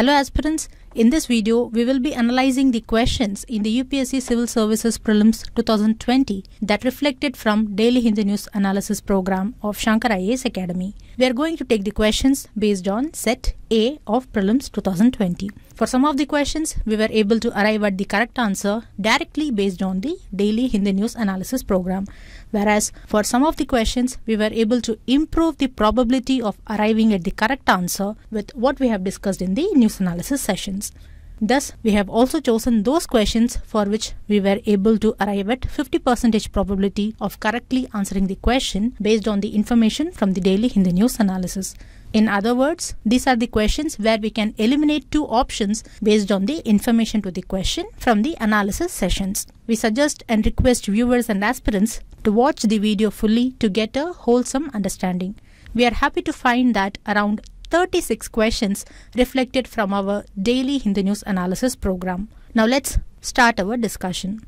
Hello aspirants, in this video we will be analyzing the questions in the UPSC Civil Services Prelims 2020 that reflected from Daily Hindu News Analysis Program of Shankar IAS Academy. We are going to take the questions based on Set A of Prelims 2020. For some of the questions, we were able to arrive at the correct answer directly based on the daily Hindi news analysis program. Whereas for some of the questions, we were able to improve the probability of arriving at the correct answer with what we have discussed in the news analysis sessions. Thus, we have also chosen those questions for which we were able to arrive at 50% probability of correctly answering the question based on the information from the Daily Hindi News analysis. In other words, these are the questions where we can eliminate two options based on the information to the question from the analysis sessions. We suggest and request viewers and aspirants to watch the video fully to get a wholesome understanding. We are happy to find that around 36 questions reflected from our daily Hindu news analysis program. Now let's start our discussion.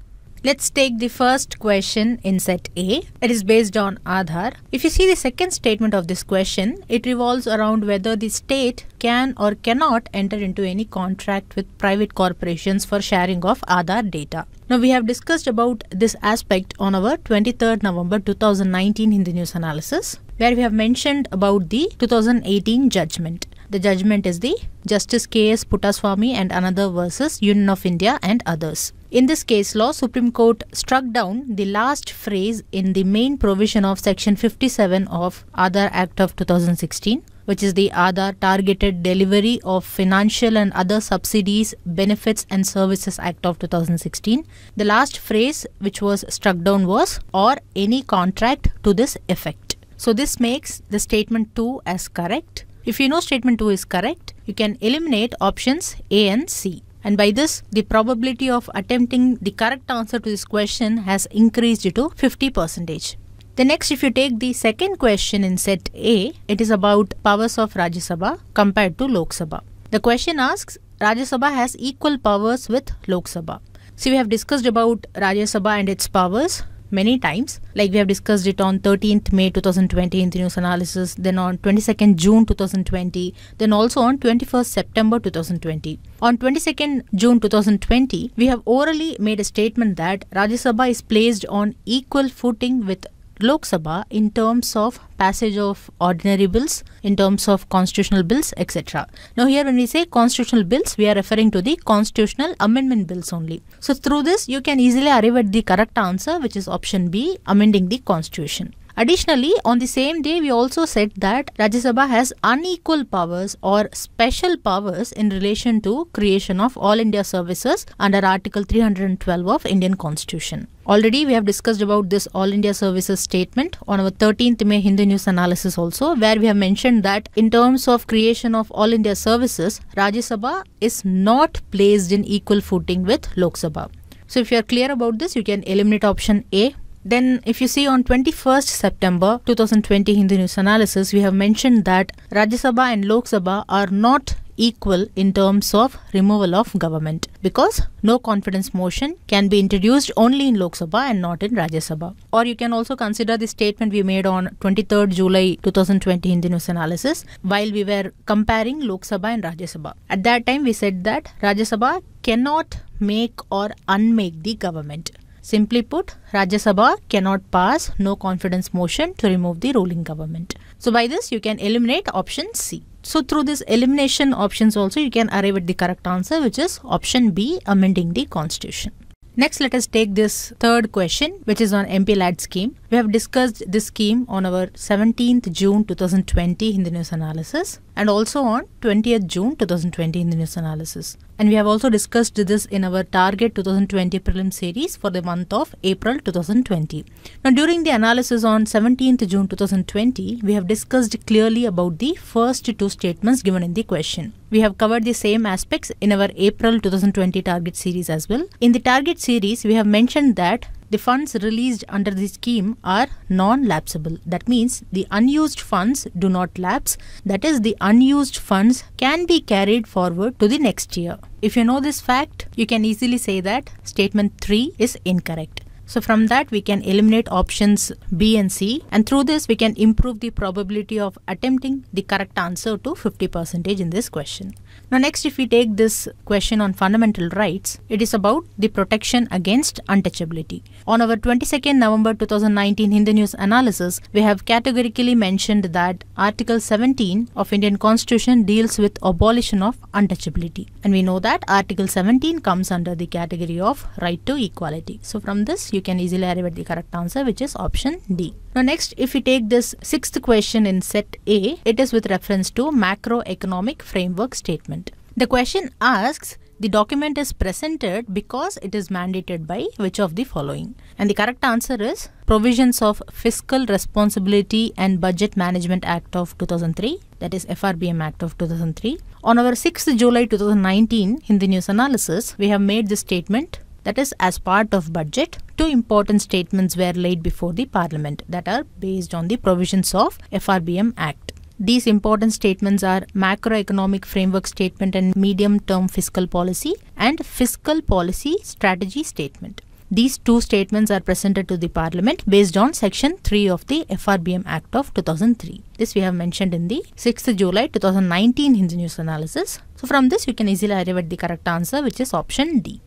Let's take the first question in set A. It is based on Aadhaar. If you see the second statement of this question, it revolves around whether the state can or cannot enter into any contract with private corporations for sharing of Aadhaar data. Now we have discussed about this aspect on our 23rd November 2019 Hindi news analysis where we have mentioned about the 2018 judgment. The judgment is the Justice K.S. Puttaswamy and another versus Union of India and others. In this case law, Supreme Court struck down the last phrase in the main provision of Section 57 of Aadhaar Act of 2016, which is the Aadhaar Targeted Delivery of Financial and Other Subsidies, Benefits and Services Act of 2016. The last phrase which was struck down was or any contract to this effect. So this makes the statement 2 as correct. If you know statement 2 is correct, you can eliminate options A and C. And by this, the probability of attempting the correct answer to this question has increased to 50%. The next, if you take the second question in set A, it is about powers of Rajya Sabha compared to Lok Sabha. The question asks, Rajya Sabha has equal powers with Lok Sabha. So we have discussed about Rajya Sabha and its powers many times. Like we have discussed it on 13th May 2020 in the news analysis, then on 22nd June 2020, then also on 21st September 2020. On 22nd June 2020, we have orally made a statement that Rajya Sabha is placed on equal footing with Lok Sabha in terms of passage of ordinary bills, in terms of constitutional bills, etc. Now, here when we say constitutional bills, we are referring to the constitutional amendment bills only. So, through this, you can easily arrive at the correct answer, which is option B, amending the constitution. Additionally, on the same day, we also said that Rajya Sabha has unequal powers or special powers in relation to creation of All India services under Article 312 of Indian Constitution. Already we have discussed about this All India Services statement on our 13th May Hindu News analysis also where we have mentioned that in terms of creation of All India Services, Rajya Sabha is not placed in equal footing with Lok Sabha. So if you are clear about this, you can eliminate option A then if you see on 21st September 2020 Hindu News Analysis, we have mentioned that Rajya Sabha and Lok Sabha are not equal in terms of removal of government because no confidence motion can be introduced only in Lok Sabha and not in Rajya Sabha. Or you can also consider the statement we made on 23rd July 2020 Hindi News Analysis while we were comparing Lok Sabha and Rajya Sabha. At that time we said that Rajya Sabha cannot make or unmake the government. Simply put, Rajya Sabha cannot pass no confidence motion to remove the ruling government. So by this, you can eliminate option C. So through this elimination options also, you can arrive at the correct answer, which is option B, amending the constitution. Next, let us take this third question, which is on MP LAD scheme. We have discussed this scheme on our 17th June 2020 Hindu News Analysis and also on 20th June 2020 Hindu News Analysis. And we have also discussed this in our Target 2020 prelim series for the month of April 2020. Now during the analysis on 17th June 2020, we have discussed clearly about the first two statements given in the question. We have covered the same aspects in our April 2020 Target series as well. In the Target series, we have mentioned that the funds released under the scheme are non-lapsable. That means the unused funds do not lapse. That is the unused funds can be carried forward to the next year. If you know this fact, you can easily say that statement 3 is incorrect. So from that we can eliminate options B and C and through this we can improve the probability of attempting the correct answer to 50% in this question. Now next if we take this question on fundamental rights, it is about the protection against untouchability. On our 22nd November 2019 Hindu News analysis, we have categorically mentioned that Article 17 of Indian Constitution deals with abolition of untouchability. And we know that Article 17 comes under the category of right to equality. So from this you can easily arrive at the correct answer which is option D. Now next if we take this sixth question in set A, it is with reference to macroeconomic framework statement. The question asks the document is presented because it is mandated by which of the following? And the correct answer is Provisions of Fiscal Responsibility and Budget Management Act of 2003, that is FRBM Act of 2003. On our 6th July 2019 in the News Analysis, we have made this statement that is, as part of budget, two important statements were laid before the Parliament that are based on the provisions of FRBM Act. These important statements are macroeconomic framework statement and medium term fiscal policy and fiscal policy strategy statement. These two statements are presented to the Parliament based on Section 3 of the FRBM Act of 2003. This we have mentioned in the 6th July 2019 Hindi News analysis. So from this you can easily arrive at the correct answer which is option D.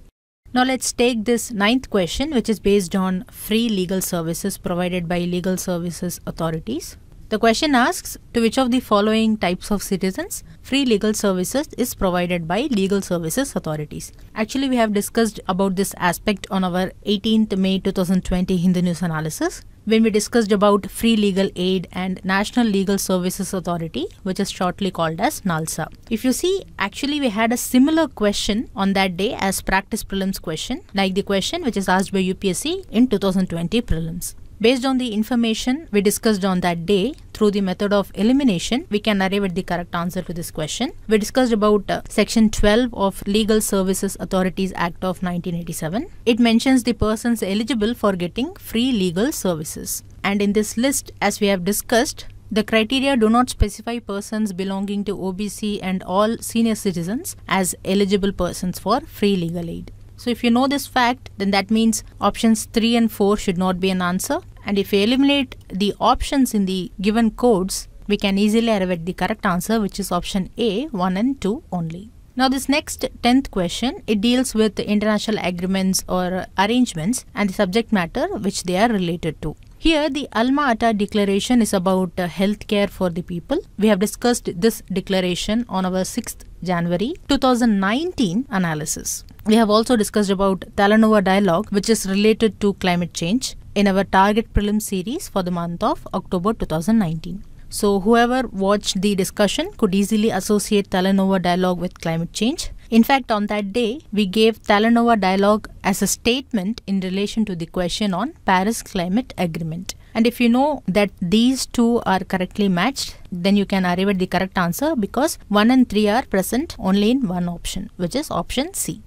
Now let's take this ninth question which is based on free legal services provided by legal services authorities. The question asks to which of the following types of citizens free legal services is provided by legal services authorities. Actually we have discussed about this aspect on our 18th May 2020 Hindu news analysis when we discussed about free legal aid and National Legal Services Authority, which is shortly called as NALSA. If you see, actually we had a similar question on that day as practice prelims question, like the question which is asked by UPSC in 2020 prelims. Based on the information we discussed on that day, through the method of elimination, we can arrive at the correct answer to this question. We discussed about uh, section 12 of Legal Services Authorities Act of 1987. It mentions the persons eligible for getting free legal services. And in this list, as we have discussed, the criteria do not specify persons belonging to OBC and all senior citizens as eligible persons for free legal aid. So if you know this fact, then that means options 3 and 4 should not be an answer. And if we eliminate the options in the given codes, we can easily arrive at the correct answer which is option A, 1 and 2 only. Now this next 10th question, it deals with international agreements or arrangements and the subject matter which they are related to. Here, the Alma Ata Declaration is about uh, healthcare for the people. We have discussed this declaration on our 6th January 2019 analysis. We have also discussed about Talanova Dialogue, which is related to climate change, in our target prelim series for the month of October 2019. So, whoever watched the discussion could easily associate Talanova Dialogue with climate change. In fact, on that day, we gave Talanova Dialogue as a statement in relation to the question on Paris Climate Agreement. And if you know that these two are correctly matched, then you can arrive at the correct answer because 1 and 3 are present only in one option, which is option C.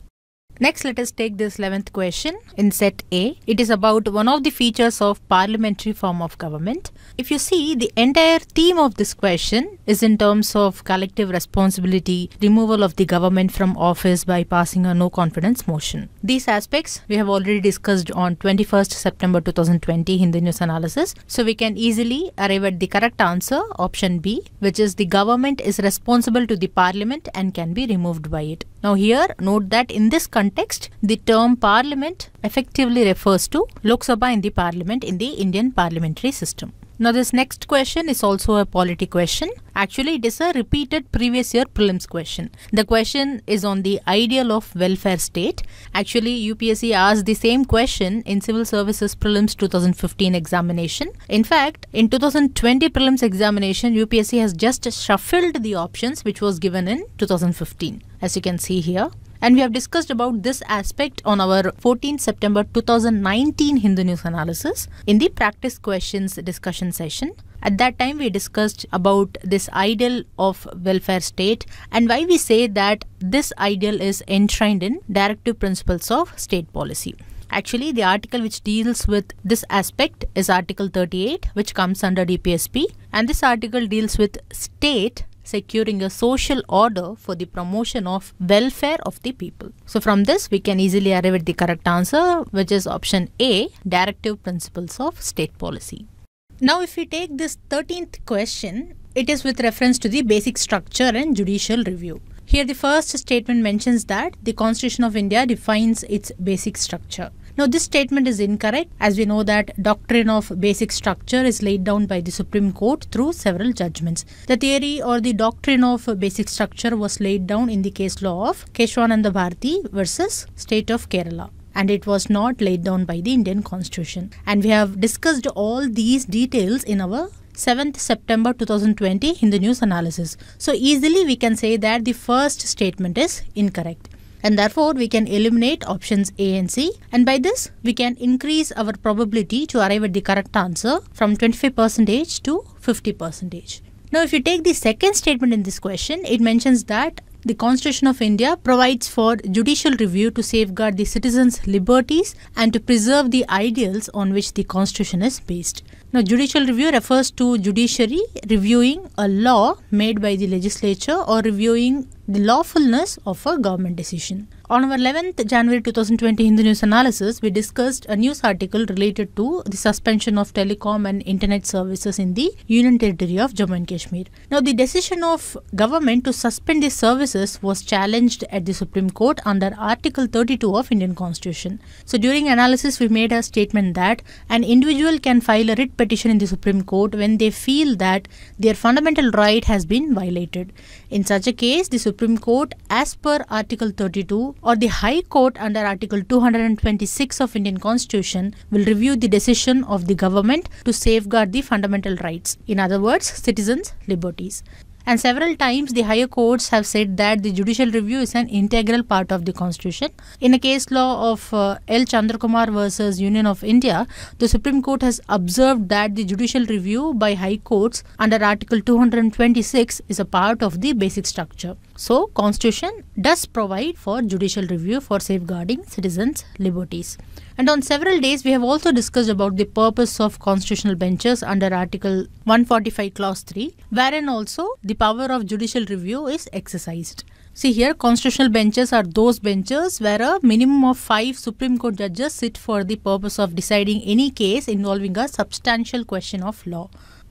Next, let us take this 11th question in set A. It is about one of the features of parliamentary form of government. If you see, the entire theme of this question is in terms of collective responsibility, removal of the government from office by passing a no confidence motion. These aspects we have already discussed on 21st September 2020 in the news analysis. So we can easily arrive at the correct answer, option B, which is the government is responsible to the parliament and can be removed by it. Now here note that in this context the term parliament effectively refers to Lok Sabha in the parliament in the Indian parliamentary system. Now this next question is also a polity question. Actually, it is a repeated previous year prelims question. The question is on the ideal of welfare state. Actually, UPSC asked the same question in Civil Services prelims 2015 examination. In fact, in 2020 prelims examination, UPSC has just shuffled the options which was given in 2015 as you can see here. And we have discussed about this aspect on our 14 September 2019 Hindu News analysis in the practice questions discussion session. At that time, we discussed about this ideal of welfare state and why we say that this ideal is enshrined in directive principles of state policy. Actually, the article which deals with this aspect is Article 38, which comes under DPSP, and this article deals with state securing a social order for the promotion of welfare of the people. So from this we can easily arrive at the correct answer which is option A directive principles of state policy. Now if we take this 13th question it is with reference to the basic structure and judicial review. Here the first statement mentions that the Constitution of India defines its basic structure. Now, this statement is incorrect as we know that doctrine of basic structure is laid down by the Supreme Court through several judgments. The theory or the doctrine of basic structure was laid down in the case law of Keshwananda Bharati versus State of Kerala and it was not laid down by the Indian constitution. And we have discussed all these details in our 7th September 2020 in the news analysis. So easily we can say that the first statement is incorrect and therefore we can eliminate options A and C and by this we can increase our probability to arrive at the correct answer from 25% to 50%. Now if you take the second statement in this question, it mentions that the Constitution of India provides for judicial review to safeguard the citizens' liberties and to preserve the ideals on which the Constitution is based. Now, judicial review refers to judiciary reviewing a law made by the legislature or reviewing the lawfulness of a government decision. On our 11th January 2020 Hindu News Analysis, we discussed a news article related to the suspension of telecom and internet services in the Union Territory of Jammu and Kashmir. Now, the decision of government to suspend these services was challenged at the Supreme Court under Article 32 of Indian Constitution. So, during analysis, we made a statement that an individual can file a writ petition in the Supreme Court when they feel that their fundamental right has been violated. In such a case, the Supreme Court, as per Article 32, or the High Court under Article 226 of Indian Constitution will review the decision of the government to safeguard the fundamental rights, in other words, citizens' liberties. And several times the higher courts have said that the judicial review is an integral part of the constitution. In a case law of uh, L. Chandrakumar versus Union of India, the Supreme Court has observed that the judicial review by high courts under Article 226 is a part of the basic structure. So, constitution does provide for judicial review for safeguarding citizens' liberties. And on several days, we have also discussed about the purpose of constitutional benches under Article 145, Clause 3, wherein also the power of judicial review is exercised. See here, constitutional benches are those benches where a minimum of five Supreme Court judges sit for the purpose of deciding any case involving a substantial question of law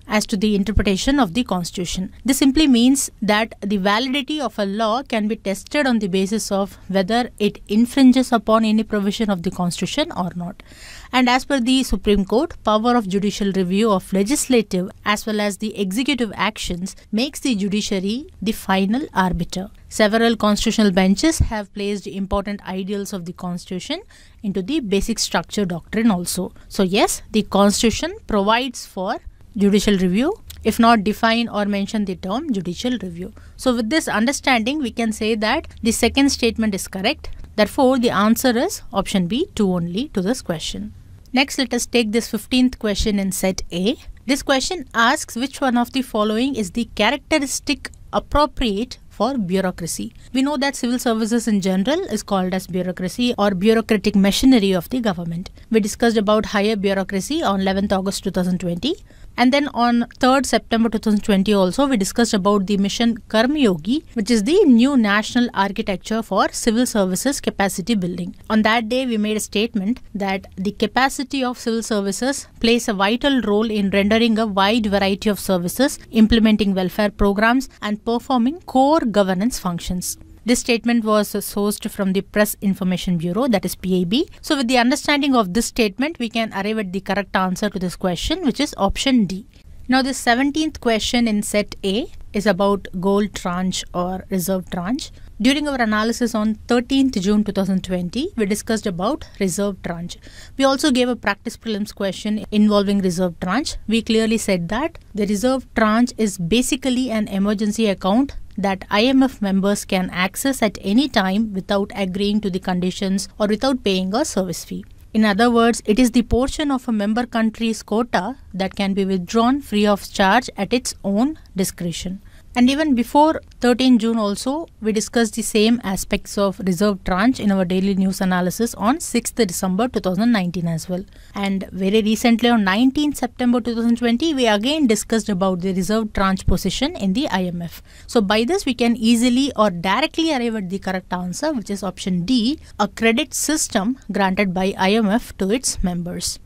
as to the interpretation of the constitution. This simply means that the validity of a law can be tested on the basis of whether it infringes upon any provision of the constitution or not. And as per the Supreme Court, power of judicial review of legislative as well as the executive actions makes the judiciary the final arbiter. Several constitutional benches have placed important ideals of the constitution into the basic structure doctrine also. So yes, the constitution provides for judicial review if not define or mention the term judicial review. So with this understanding we can say that the second statement is correct. Therefore the answer is option B 2 only to this question. Next let us take this 15th question in set A. This question asks which one of the following is the characteristic appropriate for bureaucracy. We know that civil services in general is called as bureaucracy or bureaucratic machinery of the government. We discussed about higher bureaucracy on 11th August 2020. And then on 3rd September 2020 also, we discussed about the mission Karma Yogi, which is the new national architecture for civil services capacity building. On that day, we made a statement that the capacity of civil services plays a vital role in rendering a wide variety of services, implementing welfare programs, and performing core governance functions. This statement was sourced from the Press Information Bureau, that is PIB. So with the understanding of this statement, we can arrive at the correct answer to this question, which is option D. Now the 17th question in set A is about gold tranche or reserve tranche. During our analysis on 13th June 2020, we discussed about reserve tranche. We also gave a practice prelims question involving reserve tranche. We clearly said that the reserve tranche is basically an emergency account that IMF members can access at any time without agreeing to the conditions or without paying a service fee. In other words, it is the portion of a member country's quota that can be withdrawn free of charge at its own discretion. And even before 13 June also, we discussed the same aspects of reserve tranche in our daily news analysis on 6th December 2019 as well. And very recently on 19 September 2020, we again discussed about the reserve tranche position in the IMF. So by this, we can easily or directly arrive at the correct answer, which is option D, a credit system granted by IMF to its members.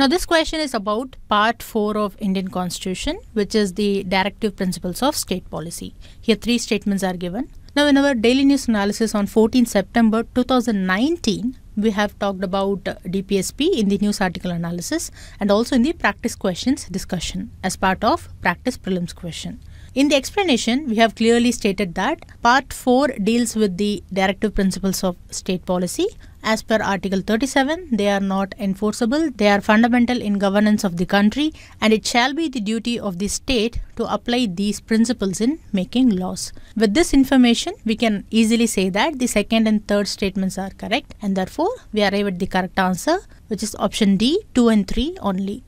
Now this question is about part 4 of Indian Constitution which is the directive principles of state policy. Here three statements are given. Now in our daily news analysis on 14 September 2019 we have talked about DPSP in the news article analysis and also in the practice questions discussion as part of practice prelims question. In the explanation, we have clearly stated that Part 4 deals with the directive principles of state policy. As per Article 37, they are not enforceable, they are fundamental in governance of the country, and it shall be the duty of the state to apply these principles in making laws. With this information, we can easily say that the second and third statements are correct, and therefore we arrive at the correct answer, which is option D, 2 and 3 only.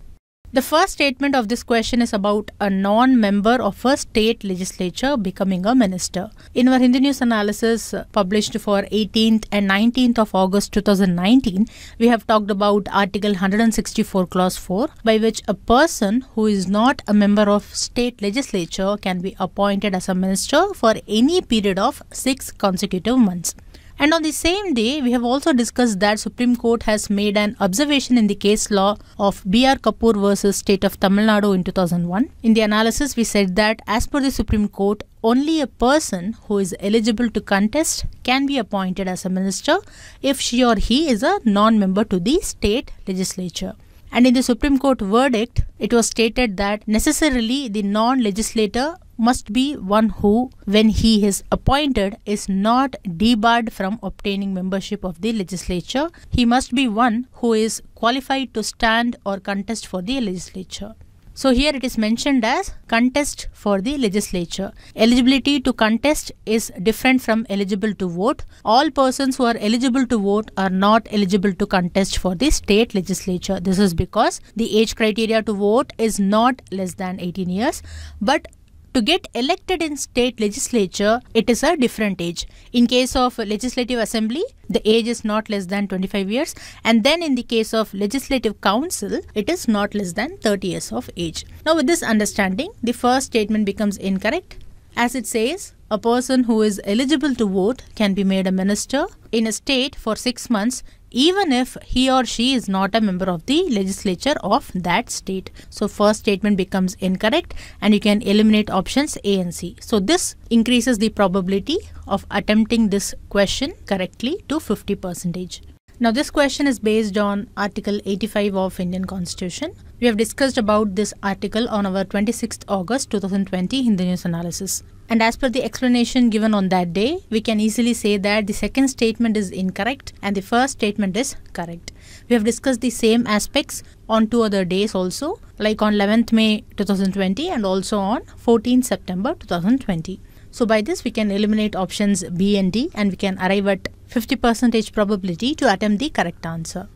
The first statement of this question is about a non-member of a state legislature becoming a minister. In our Hindu news analysis uh, published for 18th and 19th of August 2019, we have talked about Article 164 Clause 4 by which a person who is not a member of state legislature can be appointed as a minister for any period of 6 consecutive months. And on the same day, we have also discussed that Supreme Court has made an observation in the case law of B.R. Kapoor versus State of Tamil Nadu in 2001. In the analysis, we said that as per the Supreme Court, only a person who is eligible to contest can be appointed as a minister if she or he is a non-member to the state legislature. And in the Supreme Court verdict, it was stated that necessarily the non-legislator must be one who, when he is appointed, is not debarred from obtaining membership of the legislature. He must be one who is qualified to stand or contest for the legislature. So here it is mentioned as contest for the legislature. Eligibility to contest is different from eligible to vote. All persons who are eligible to vote are not eligible to contest for the state legislature. This is because the age criteria to vote is not less than 18 years, but to get elected in state legislature, it is a different age. In case of legislative assembly, the age is not less than 25 years, and then in the case of legislative council, it is not less than 30 years of age. Now, with this understanding, the first statement becomes incorrect. As it says, a person who is eligible to vote can be made a minister in a state for six months even if he or she is not a member of the legislature of that state. So first statement becomes incorrect and you can eliminate options A and C. So this increases the probability of attempting this question correctly to 50 percentage. Now this question is based on Article 85 of Indian Constitution. We have discussed about this article on our 26th August 2020 Hindi News Analysis. And as per the explanation given on that day, we can easily say that the second statement is incorrect and the first statement is correct. We have discussed the same aspects on two other days also, like on 11th May 2020 and also on 14th September 2020. So by this we can eliminate options B and D and we can arrive at 50% probability to attempt the correct answer.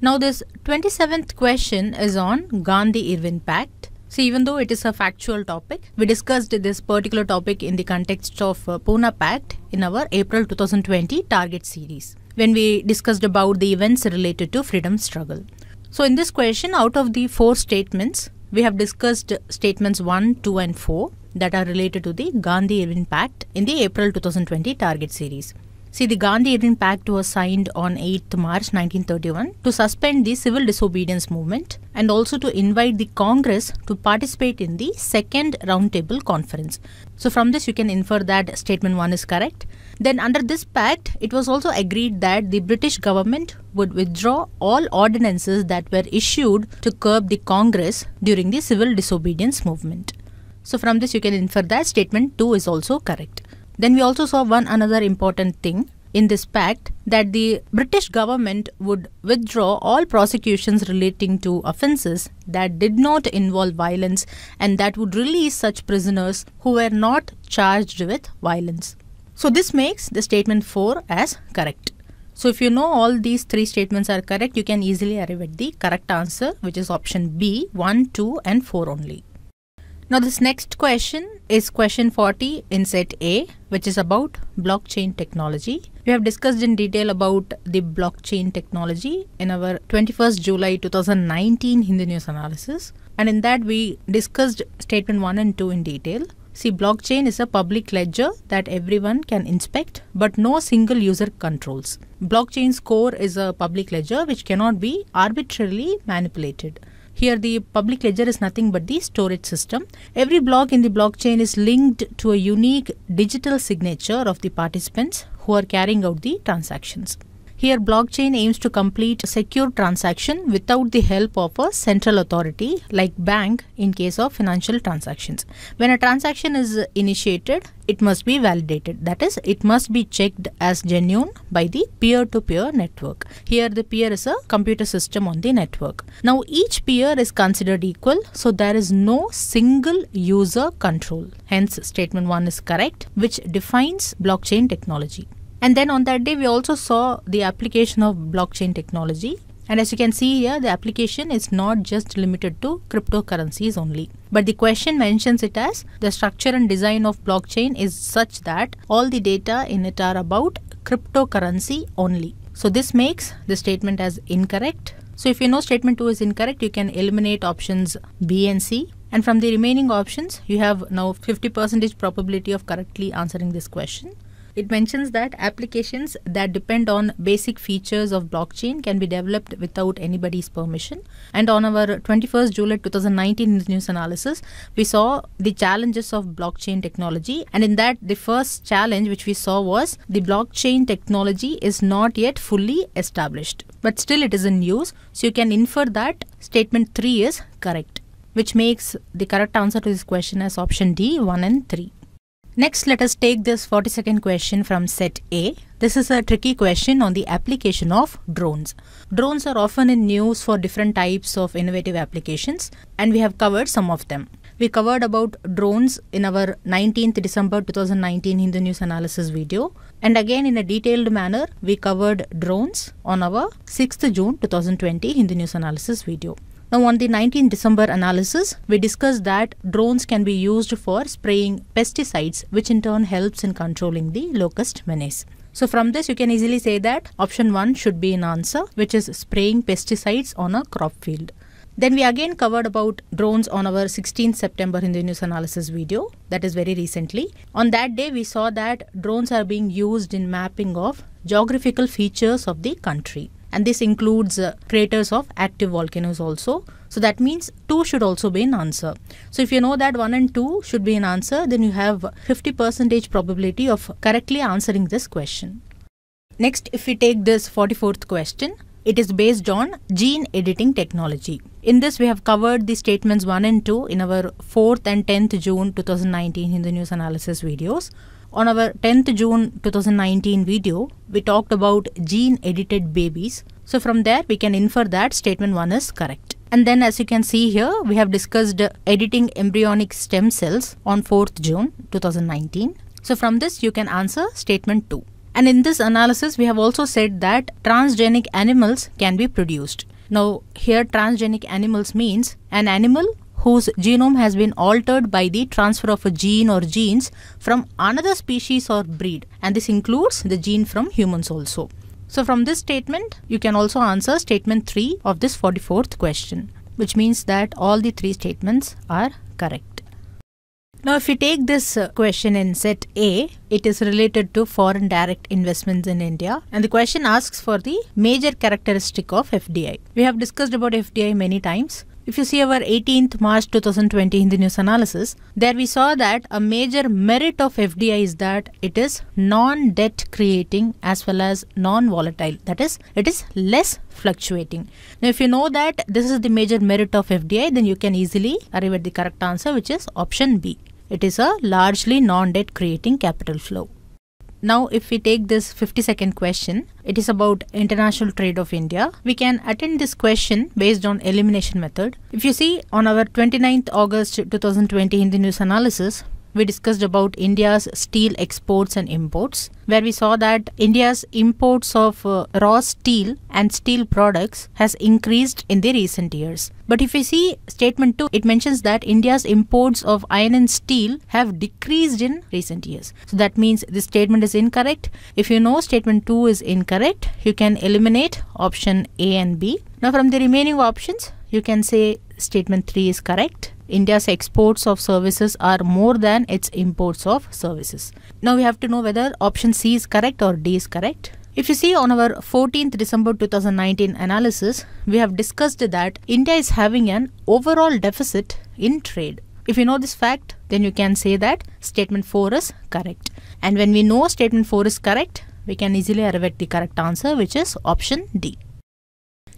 Now this 27th question is on Gandhi-Irwin Pact so even though it is a factual topic, we discussed this particular topic in the context of uh, Pune Pact in our April 2020 target series when we discussed about the events related to freedom struggle. So in this question out of the four statements, we have discussed statements 1, 2 and 4 that are related to the Gandhi-Irwin Pact in the April 2020 target series. See, the gandhi Irwin Pact was signed on 8th March 1931 to suspend the civil disobedience movement and also to invite the Congress to participate in the second roundtable conference. So from this you can infer that statement 1 is correct. Then under this pact, it was also agreed that the British government would withdraw all ordinances that were issued to curb the Congress during the civil disobedience movement. So from this you can infer that statement 2 is also correct. Then we also saw one another important thing in this pact that the British government would withdraw all prosecutions relating to offences that did not involve violence and that would release such prisoners who were not charged with violence. So this makes the statement 4 as correct. So if you know all these three statements are correct, you can easily arrive at the correct answer which is option B, 1, 2 and 4 only. Now this next question is question 40 in set A which is about blockchain technology. We have discussed in detail about the blockchain technology in our 21st July 2019 Hindi news analysis and in that we discussed statement 1 and 2 in detail. See blockchain is a public ledger that everyone can inspect but no single user controls. Blockchain's core is a public ledger which cannot be arbitrarily manipulated. Here the public ledger is nothing but the storage system. Every block in the blockchain is linked to a unique digital signature of the participants who are carrying out the transactions. Here, blockchain aims to complete a secure transaction without the help of a central authority like bank in case of financial transactions. When a transaction is initiated, it must be validated. That is, it must be checked as genuine by the peer-to-peer -peer network. Here, the peer is a computer system on the network. Now, each peer is considered equal, so there is no single user control. Hence, statement 1 is correct, which defines blockchain technology. And then on that day, we also saw the application of blockchain technology. And as you can see here, the application is not just limited to cryptocurrencies only. But the question mentions it as the structure and design of blockchain is such that all the data in it are about cryptocurrency only. So this makes the statement as incorrect. So if you know statement 2 is incorrect, you can eliminate options B and C. And from the remaining options, you have now 50 percentage probability of correctly answering this question. It mentions that applications that depend on basic features of blockchain can be developed without anybody's permission. And on our 21st July 2019 news analysis, we saw the challenges of blockchain technology. And in that, the first challenge which we saw was the blockchain technology is not yet fully established, but still it is in use. So you can infer that statement 3 is correct, which makes the correct answer to this question as option D 1 and 3. Next, let us take this 40 second question from set A. This is a tricky question on the application of drones. Drones are often in news for different types of innovative applications and we have covered some of them. We covered about drones in our 19th December 2019 Hindu News Analysis video and again in a detailed manner we covered drones on our 6th June 2020 Hindu News Analysis video. Now on the 19 December analysis, we discussed that drones can be used for spraying pesticides which in turn helps in controlling the locust menace. So from this you can easily say that option 1 should be an answer which is spraying pesticides on a crop field. Then we again covered about drones on our 16th September Hindu news analysis video that is very recently. On that day we saw that drones are being used in mapping of geographical features of the country and this includes uh, craters of active volcanoes also. So that means 2 should also be an answer. So if you know that 1 and 2 should be an answer, then you have 50 percentage probability of correctly answering this question. Next, if we take this 44th question, it is based on gene editing technology. In this, we have covered the statements 1 and 2 in our 4th and 10th June 2019 Hindu News Analysis videos. On our 10th June 2019 video, we talked about gene edited babies. So from there, we can infer that statement 1 is correct. And then as you can see here, we have discussed editing embryonic stem cells on 4th June 2019. So from this, you can answer statement 2. And in this analysis, we have also said that transgenic animals can be produced. Now, here transgenic animals means an animal whose genome has been altered by the transfer of a gene or genes from another species or breed and this includes the gene from humans also. So from this statement, you can also answer statement 3 of this 44th question, which means that all the three statements are correct. Now if you take this uh, question in set A, it is related to foreign direct investments in India and the question asks for the major characteristic of FDI. We have discussed about FDI many times if you see our 18th March 2020 the news analysis, there we saw that a major merit of FDI is that it is non-debt creating as well as non-volatile. That is, it is less fluctuating. Now, if you know that this is the major merit of FDI, then you can easily arrive at the correct answer, which is option B. It is a largely non-debt creating capital flow. Now if we take this 50 second question, it is about international trade of India. We can attend this question based on elimination method. If you see on our 29th August 2020 Hindi news analysis, we discussed about India's steel exports and imports, where we saw that India's imports of uh, raw steel and steel products has increased in the recent years. But if we see statement 2, it mentions that India's imports of iron and steel have decreased in recent years. So that means this statement is incorrect. If you know statement 2 is incorrect, you can eliminate option A and B. Now from the remaining options, you can say statement 3 is correct India's exports of services are more than its imports of services. Now we have to know whether option C is correct or D is correct. If you see on our 14th December 2019 analysis, we have discussed that India is having an overall deficit in trade. If you know this fact, then you can say that statement 4 is correct. And when we know statement 4 is correct, we can easily arrive at the correct answer which is option D.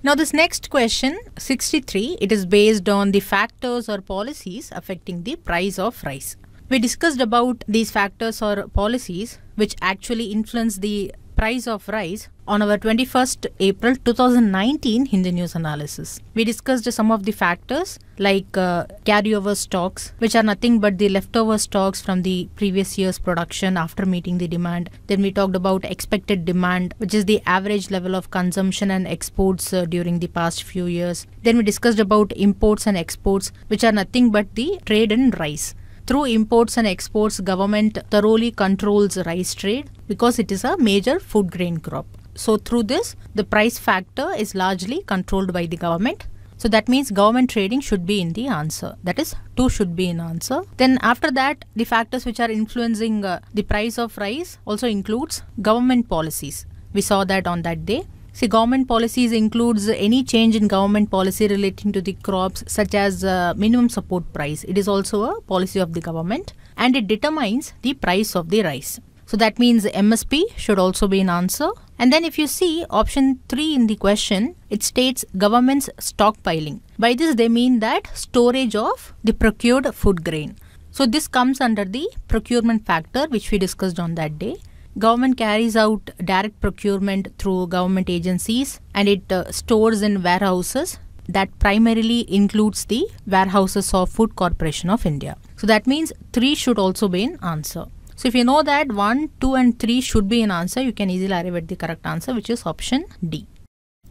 Now this next question 63 it is based on the factors or policies affecting the price of rice. We discussed about these factors or policies which actually influence the price of rice on our 21st April 2019 Hindi News Analysis. We discussed some of the factors like uh, carryover stocks, which are nothing but the leftover stocks from the previous year's production after meeting the demand. Then we talked about expected demand, which is the average level of consumption and exports uh, during the past few years. Then we discussed about imports and exports, which are nothing but the trade in rice. Through imports and exports, government thoroughly controls rice trade because it is a major food grain crop. So through this, the price factor is largely controlled by the government. So that means government trading should be in the answer. That is, 2 should be in answer. Then after that, the factors which are influencing uh, the price of rice also includes government policies. We saw that on that day. See, government policies includes any change in government policy relating to the crops, such as uh, minimum support price. It is also a policy of the government and it determines the price of the rice. So that means MSP should also be an answer. And then if you see option 3 in the question, it states government's stockpiling. By this they mean that storage of the procured food grain. So this comes under the procurement factor which we discussed on that day. Government carries out direct procurement through government agencies and it uh, stores in warehouses that primarily includes the warehouses of Food Corporation of India. So that means 3 should also be an answer. So if you know that 1, 2 and 3 should be an answer, you can easily arrive at the correct answer which is option D.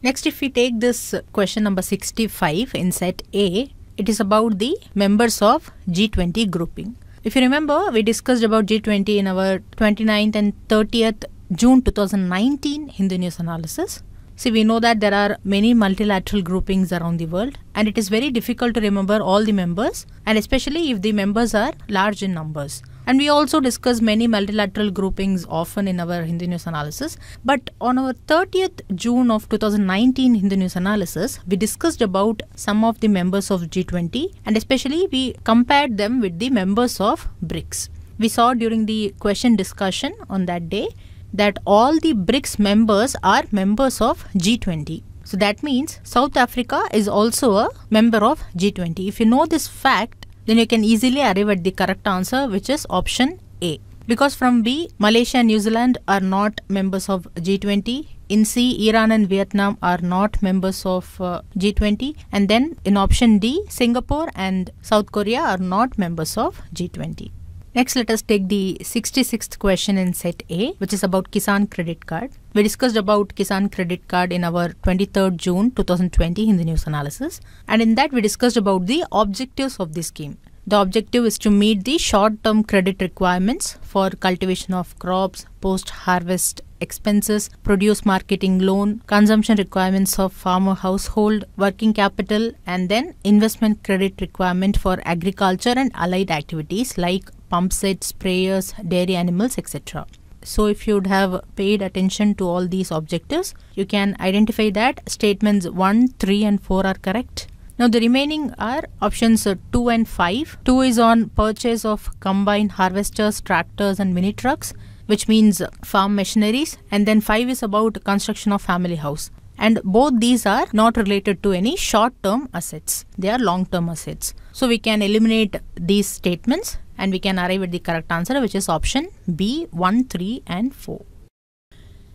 Next if we take this question number 65 in set A, it is about the members of G20 grouping. If you remember, we discussed about G20 in our 29th and 30th June 2019 Hindu News Analysis. See, we know that there are many multilateral groupings around the world, and it is very difficult to remember all the members, and especially if the members are large in numbers. And we also discuss many multilateral groupings often in our Hindu News analysis. But on our 30th June of 2019 Hindu News analysis, we discussed about some of the members of G20 and especially we compared them with the members of BRICS. We saw during the question discussion on that day that all the BRICS members are members of G20. So that means South Africa is also a member of G20. If you know this fact, then you can easily arrive at the correct answer which is option A. Because from B, Malaysia and New Zealand are not members of G20. In C, Iran and Vietnam are not members of uh, G20. And then in option D, Singapore and South Korea are not members of G20. Next, let us take the 66th question in set A, which is about Kisan credit card. We discussed about Kisan Credit Card in our 23rd June 2020 in the news analysis. And in that, we discussed about the objectives of the scheme. The objective is to meet the short-term credit requirements for cultivation of crops, post-harvest expenses, produce marketing loan, consumption requirements of farmer household, working capital, and then investment credit requirement for agriculture and allied activities like pump sets, sprayers, dairy animals, etc. So if you'd have paid attention to all these objectives, you can identify that statements 1, 3 and 4 are correct. Now the remaining are options 2 and 5. 2 is on purchase of combined harvesters, tractors and mini trucks which means farm machineries and then 5 is about construction of family house and both these are not related to any short term assets they are long term assets so we can eliminate these statements and we can arrive at the correct answer which is option B 1, 3 and 4.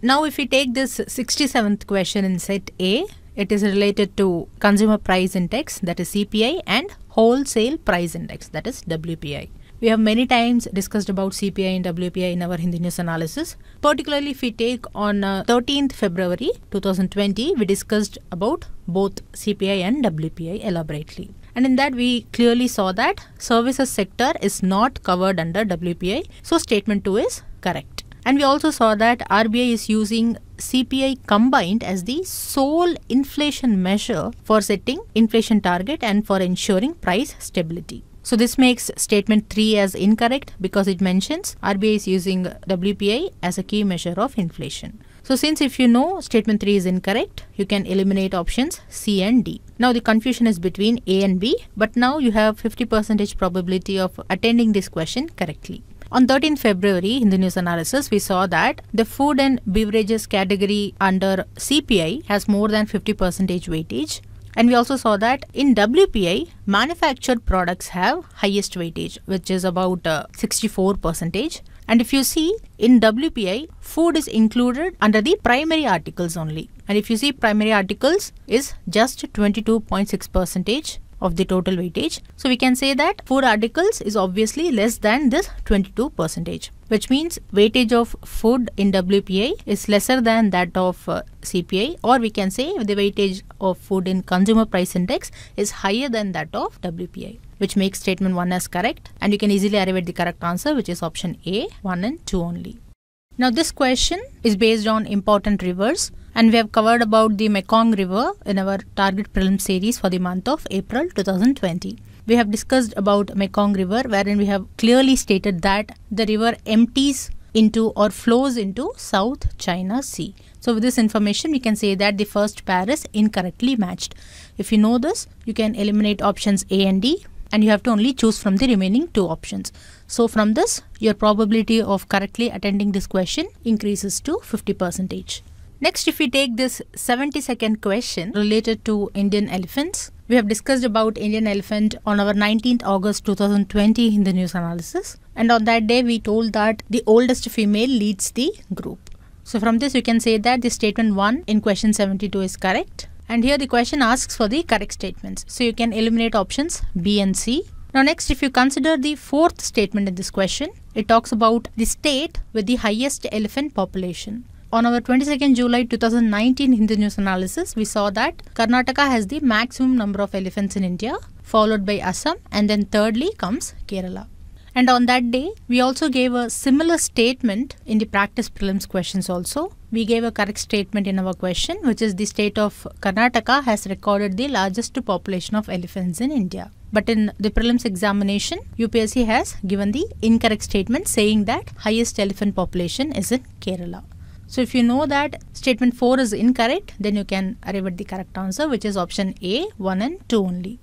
Now if we take this 67th question in set A, it is related to consumer price index that is CPI and wholesale price index that is WPI. We have many times discussed about CPI and WPI in our Hindi news analysis. Particularly if we take on uh, 13th February 2020, we discussed about both CPI and WPI elaborately and in that we clearly saw that services sector is not covered under WPI. So statement 2 is correct. And we also saw that RBI is using CPI combined as the sole inflation measure for setting inflation target and for ensuring price stability. So this makes statement 3 as incorrect because it mentions RBI is using WPI as a key measure of inflation. So since if you know statement 3 is incorrect, you can eliminate options C and D. Now the confusion is between A and B, but now you have 50% probability of attending this question correctly. On 13 February, in the news analysis, we saw that the food and beverages category under CPI has more than 50% weightage. And we also saw that in WPI, manufactured products have highest weightage, which is about uh, 64 uh, percentage and if you see in WPI, food is included under the primary articles only. And if you see primary articles is just 22.6 percentage of the total weightage. So we can say that food articles is obviously less than this 22 percentage, which means weightage of food in WPI is lesser than that of uh, CPI or we can say the weightage of food in consumer price index is higher than that of WPI which makes statement 1 as correct and you can easily arrive at the correct answer which is option A 1 and 2 only. Now this question is based on important rivers and we have covered about the Mekong River in our target prelim series for the month of April 2020. We have discussed about Mekong River wherein we have clearly stated that the river empties into or flows into South China Sea. So with this information we can say that the first pair is incorrectly matched. If you know this you can eliminate options A and D and you have to only choose from the remaining two options. So from this, your probability of correctly attending this question increases to 50 percentage. Next, if we take this 70 second question related to Indian elephants, we have discussed about Indian elephant on our 19th August 2020 in the news analysis. And on that day, we told that the oldest female leads the group. So from this, you can say that the statement 1 in question 72 is correct. And here the question asks for the correct statements. So you can eliminate options B and C. Now next if you consider the fourth statement in this question, it talks about the state with the highest elephant population. On our 22nd July 2019 Hindu news analysis, we saw that Karnataka has the maximum number of elephants in India, followed by Assam and then thirdly comes Kerala. And on that day, we also gave a similar statement in the practice prelims questions also. We gave a correct statement in our question, which is the state of Karnataka has recorded the largest population of elephants in India. But in the prelims examination, UPSC has given the incorrect statement saying that highest elephant population is in Kerala. So if you know that statement 4 is incorrect, then you can arrive at the correct answer, which is option A, 1 and 2 only.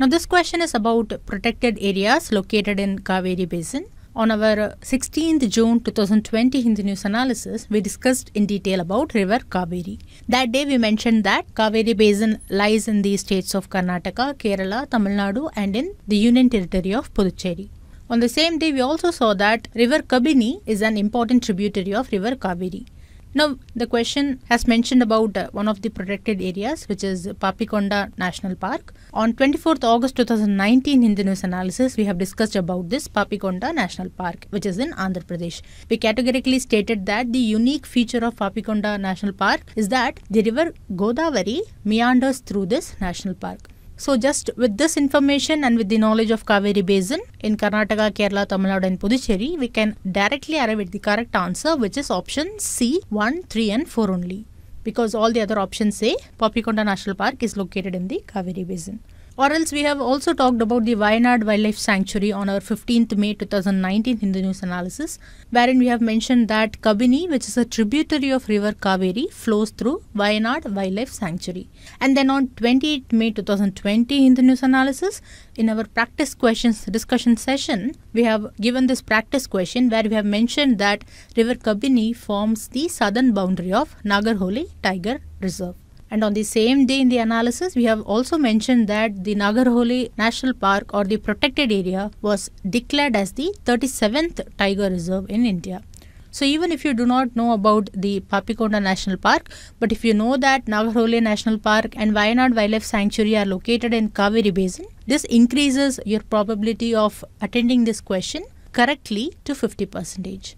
Now this question is about protected areas located in Kaveri Basin. On our 16th June 2020 Hindi News analysis, we discussed in detail about river Kaveri. That day we mentioned that Kaveri Basin lies in the states of Karnataka, Kerala, Tamil Nadu and in the Union Territory of Puducherry. On the same day, we also saw that river Kabini is an important tributary of river Kaveri. Now, the question has mentioned about uh, one of the protected areas, which is Papikonda National Park. On 24th August 2019, in the news analysis, we have discussed about this Papikonda National Park, which is in Andhra Pradesh. We categorically stated that the unique feature of Papikonda National Park is that the river Godavari meanders through this national park. So just with this information and with the knowledge of Kaveri Basin in Karnataka, Kerala, Tamil Nadu and Puducherry, we can directly arrive at the correct answer which is option C, 1, 3 and 4 only because all the other options say Poppyconda National Park is located in the Kaveri Basin. Or else we have also talked about the Wayanad Wildlife Sanctuary on our 15th May 2019 Hindu News analysis, wherein we have mentioned that Kabini, which is a tributary of River Kaveri, flows through Wayanad Wildlife Sanctuary. And then on 28 May 2020 Hindu News analysis, in our practice questions discussion session, we have given this practice question where we have mentioned that River Kabini forms the southern boundary of Nagarholi Tiger Reserve. And on the same day in the analysis, we have also mentioned that the Nagarhole National Park or the protected area was declared as the 37th tiger reserve in India. So even if you do not know about the Papikonda National Park, but if you know that Nagarhole National Park and Wayanad Wildlife Sanctuary are located in Kaveri Basin, this increases your probability of attending this question correctly to 50%.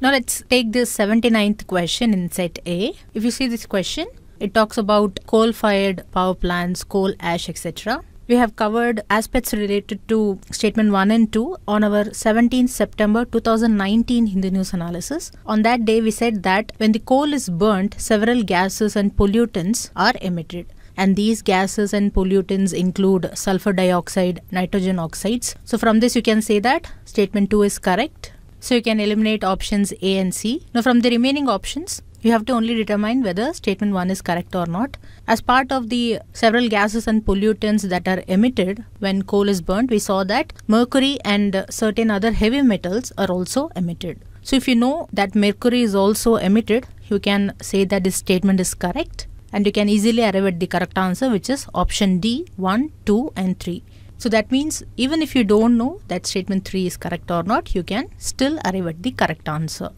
Now let's take this 79th question in set A. If you see this question, it talks about coal fired power plants, coal ash, etc. We have covered aspects related to statement 1 and 2 on our 17th September 2019 Hindu News analysis. On that day, we said that when the coal is burnt, several gases and pollutants are emitted and these gases and pollutants include sulfur dioxide, nitrogen oxides. So from this you can say that statement 2 is correct. So you can eliminate options A and C. Now from the remaining options, you have to only determine whether statement 1 is correct or not. As part of the several gases and pollutants that are emitted when coal is burnt, we saw that mercury and certain other heavy metals are also emitted. So if you know that mercury is also emitted, you can say that this statement is correct and you can easily arrive at the correct answer which is option D 1, 2 and 3. So that means even if you don't know that statement 3 is correct or not, you can still arrive at the correct answer.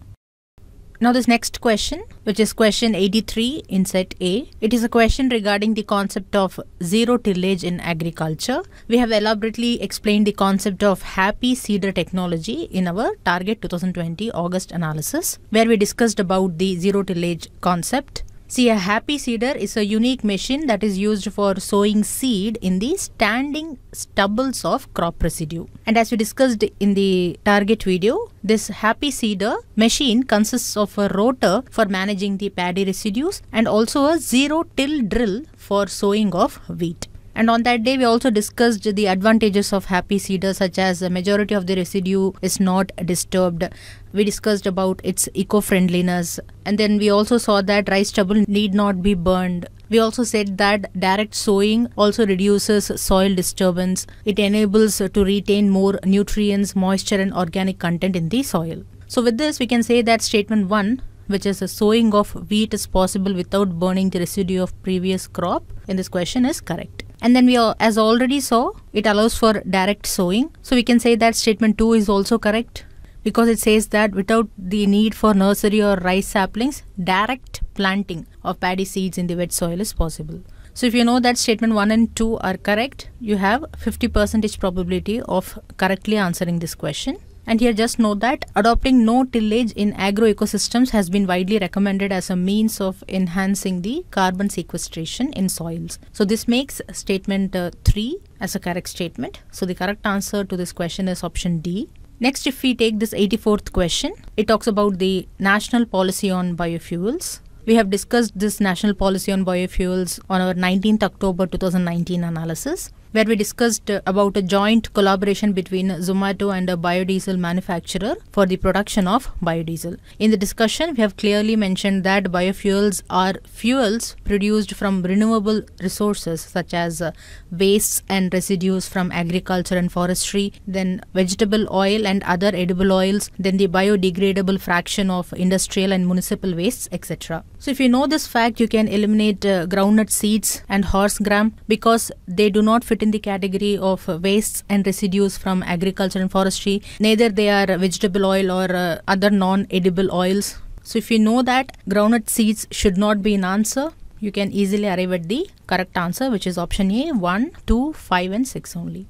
Now this next question, which is question 83 in set A. It is a question regarding the concept of zero tillage in agriculture. We have elaborately explained the concept of happy cedar technology in our target 2020 August analysis, where we discussed about the zero tillage concept See, a happy seeder is a unique machine that is used for sowing seed in the standing stubbles of crop residue. And as we discussed in the target video, this happy seeder machine consists of a rotor for managing the paddy residues and also a zero till drill for sowing of wheat. And on that day, we also discussed the advantages of happy cedar, such as the majority of the residue is not disturbed. We discussed about its eco friendliness. And then we also saw that rice stubble need not be burned. We also said that direct sowing also reduces soil disturbance. It enables to retain more nutrients, moisture, and organic content in the soil. So, with this, we can say that statement 1 which is the sowing of wheat is possible without burning the residue of previous crop in this question is correct and then we as already saw it allows for direct sewing so we can say that statement 2 is also correct because it says that without the need for nursery or rice saplings direct planting of paddy seeds in the wet soil is possible so if you know that statement 1 and 2 are correct you have 50 percentage probability of correctly answering this question and here just note that adopting no tillage in agro ecosystems has been widely recommended as a means of enhancing the carbon sequestration in soils. So this makes statement uh, 3 as a correct statement. So the correct answer to this question is option D. Next, if we take this 84th question, it talks about the national policy on biofuels. We have discussed this national policy on biofuels on our 19th October 2019 analysis where we discussed uh, about a joint collaboration between Zomato and a biodiesel manufacturer for the production of biodiesel. In the discussion, we have clearly mentioned that biofuels are fuels produced from renewable resources such as uh, wastes and residues from agriculture and forestry, then vegetable oil and other edible oils, then the biodegradable fraction of industrial and municipal wastes, etc. So, if you know this fact, you can eliminate uh, groundnut seeds and horse gram because they do not fit in the category of wastes and residues from agriculture and forestry. Neither they are vegetable oil or uh, other non-edible oils. So if you know that groundnut seeds should not be an answer, you can easily arrive at the correct answer which is option A 1, 2, 5 and 6 only.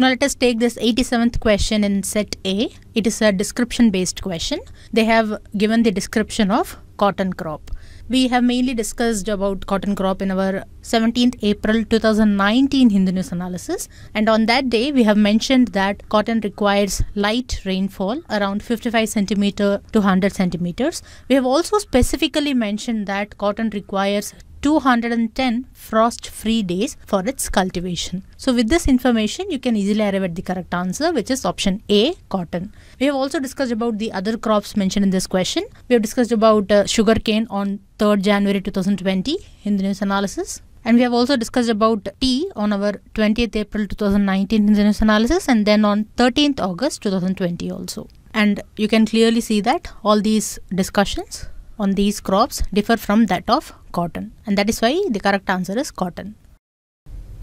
Now let us take this 87th question in set A. It is a description based question. They have given the description of cotton crop. We have mainly discussed about cotton crop in our 17th April 2019 Hindu News analysis and on that day we have mentioned that cotton requires light rainfall around 55 centimeter to 100 centimeters. We have also specifically mentioned that cotton requires 210 frost free days for its cultivation. So with this information you can easily arrive at the correct answer which is option A cotton. We have also discussed about the other crops mentioned in this question. We have discussed about uh, sugarcane on 3rd January 2020 in the news analysis. And we have also discussed about tea on our 20th April 2019 in the news analysis and then on 13th August 2020 also. And you can clearly see that all these discussions on these crops differ from that of cotton and that is why the correct answer is cotton.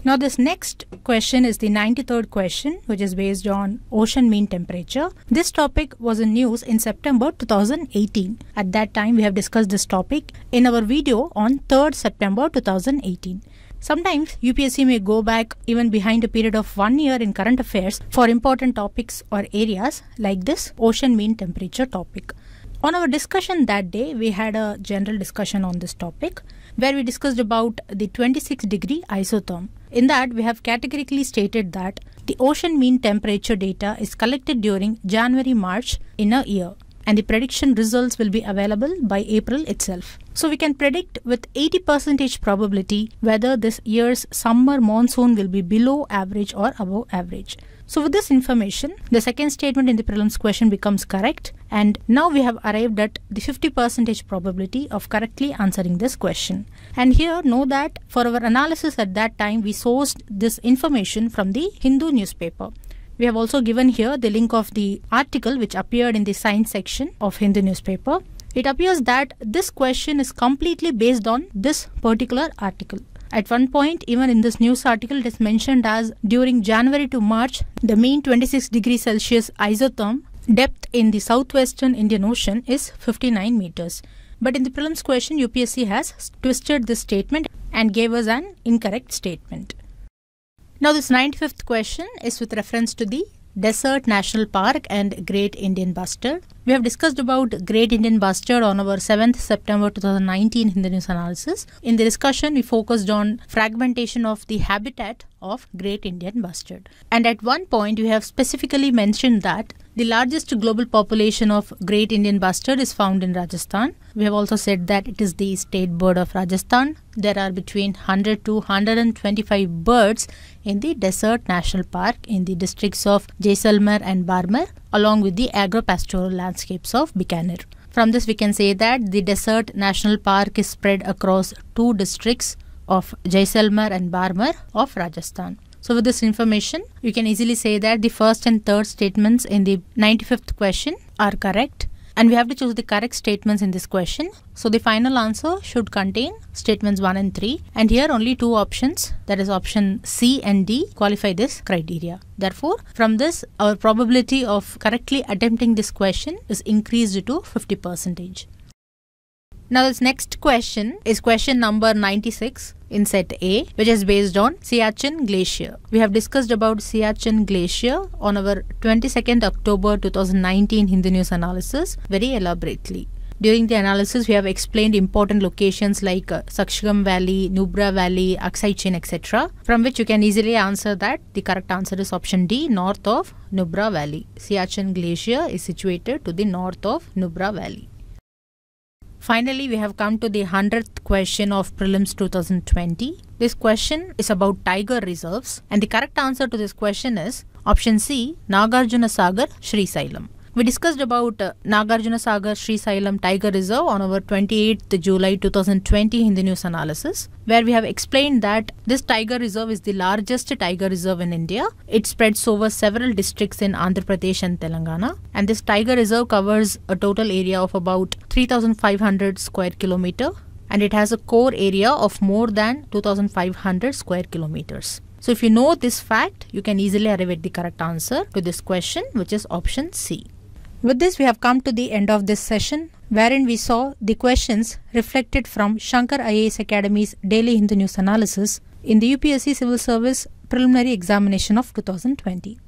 Now this next question is the 93rd question which is based on ocean mean temperature. This topic was in news in September 2018. At that time we have discussed this topic in our video on 3rd September 2018. Sometimes UPSC may go back even behind a period of one year in current affairs for important topics or areas like this ocean mean temperature topic. On our discussion that day, we had a general discussion on this topic where we discussed about the 26 degree isotherm. In that, we have categorically stated that the ocean mean temperature data is collected during January March in a year and the prediction results will be available by April itself. So we can predict with 80% probability whether this year's summer monsoon will be below average or above average. So with this information, the second statement in the prelims question becomes correct and now we have arrived at the 50 percentage probability of correctly answering this question. And here know that for our analysis at that time, we sourced this information from the Hindu newspaper. We have also given here the link of the article which appeared in the science section of Hindu newspaper. It appears that this question is completely based on this particular article. At one point, even in this news article, it is mentioned as during January to March, the mean 26 degrees Celsius isotherm depth in the southwestern Indian Ocean is 59 meters. But in the prelims question, UPSC has twisted this statement and gave us an incorrect statement. Now, this 95th question is with reference to the Desert National Park and Great Indian Bustard. We have discussed about Great Indian Bustard on our 7th September 2019 Hindi News analysis. In the discussion, we focused on fragmentation of the habitat of Great Indian Bustard. And at one point, we have specifically mentioned that the largest global population of Great Indian Bustard is found in Rajasthan. We have also said that it is the state bird of Rajasthan. There are between 100 to 125 birds in the Desert National Park in the districts of Jaisalmer and Barmer along with the agropastoral landscapes of Bikaner. From this, we can say that the Desert National Park is spread across two districts of Jaisalmer and Barmer of Rajasthan. So with this information, you can easily say that the first and third statements in the 95th question are correct and we have to choose the correct statements in this question. So the final answer should contain statements 1 and 3. And here only two options, that is option C and D, qualify this criteria. Therefore, from this, our probability of correctly attempting this question is increased to 50 percentage. Now this next question is question number 96 in set A, which is based on Siachen Glacier. We have discussed about Siachen Glacier on our 22nd October 2019 Hindu News analysis very elaborately. During the analysis, we have explained important locations like uh, Valley, Nubra Valley, Aksai Chin, etc. From which you can easily answer that the correct answer is option D, north of Nubra Valley. Siachen Glacier is situated to the north of Nubra Valley. Finally, we have come to the 100th question of Prelims 2020. This question is about tiger reserves and the correct answer to this question is option C Nagarjuna Sagar Sri Sailam. We discussed about uh, Nagarjuna Sagar Sri Sailam Tiger Reserve on our 28th July 2020 Hindi News Analysis, where we have explained that this tiger reserve is the largest tiger reserve in India. It spreads over several districts in Andhra Pradesh and Telangana. And this tiger reserve covers a total area of about 3,500 square kilometer and it has a core area of more than 2500 square kilometers. So if you know this fact, you can easily arrive at the correct answer to this question, which is option C. With this, we have come to the end of this session, wherein we saw the questions reflected from Shankar IAS Academy's Daily Hindu News Analysis in the UPSC Civil Service Preliminary Examination of 2020.